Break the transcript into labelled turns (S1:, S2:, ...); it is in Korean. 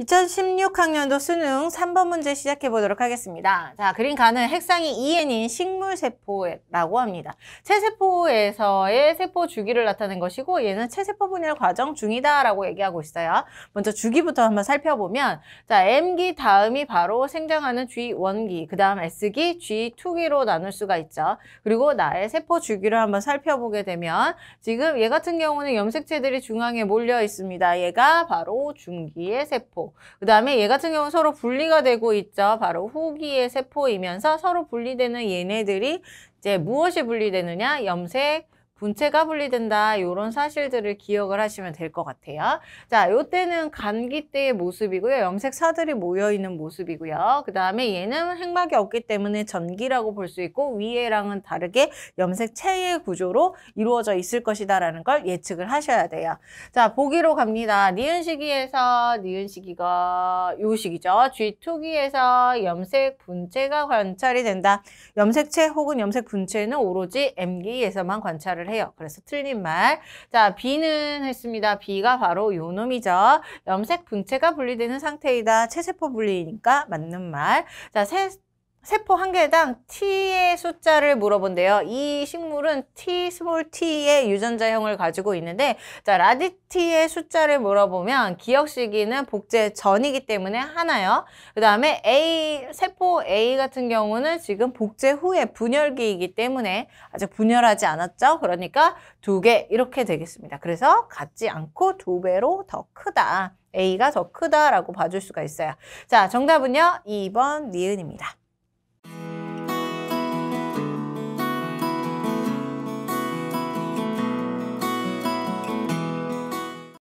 S1: 2016학년도 수능 3번 문제 시작해 보도록 하겠습니다. 자, 그림가는 핵상이 EN인 식물세포라고 합니다. 체세포에서의 세포 주기를 나타낸 것이고 얘는 체세포 분열 과정 중이다라고 얘기하고 있어요. 먼저 주기부터 한번 살펴보면 자, M기 다음이 바로 생장하는 G1기, 그 다음 S기, G2기로 나눌 수가 있죠. 그리고 나의 세포 주기를 한번 살펴보게 되면 지금 얘 같은 경우는 염색체들이 중앙에 몰려 있습니다. 얘가 바로 중기의 세포 그 다음에 얘 같은 경우는 서로 분리가 되고 있죠. 바로 후기의 세포이면서 서로 분리되는 얘네들이 이제 무엇이 분리되느냐? 염색, 분체가 분리된다 이런 사실들을 기억을 하시면 될 것 같아요. 자, 요때는 감기 때의 모습이고요. 염색사들이 모여있는 모습이고요. 그 다음에 얘는 행막이 없기 때문에 전기라고 볼 수 있고 위에랑은 다르게 염색체의 구조로 이루어져 있을 것이다 라는 걸 예측을 하셔야 돼요. 자, 보기로 갑니다. 니은 시기에서 니은 시기가 요 시기죠. G2기에서 염색 분체가 관찰이 된다. 염색체 혹은 염색 분체는 오로지 M기에서만 관찰을 말을 해요. 그래서 틀린 말. 자, B는 했습니다. B가 바로 요 놈이죠. 염색 분체가 분리되는 상태이다. 체세포 분리니까 맞는 말. 자, 세, 세포 한 개당 T의 숫자를 물어본대요. 이 식물은 T 스몰 T의 유전자형을 가지고 있는데 자 라디T의 숫자를 물어보면 기억 시기는 복제 전이기 때문에 하나요. 그 다음에 A 세포 A 같은 경우는 지금 복제 후에 분열기이기 때문에 아직 분열하지 않았죠. 그러니까 두 개 이렇게 되겠습니다. 그래서 같지 않고 두 배로 더 크다. A가 더 크다라고 봐줄 수가 있어요. 자 정답은요. 2번 니은입니다.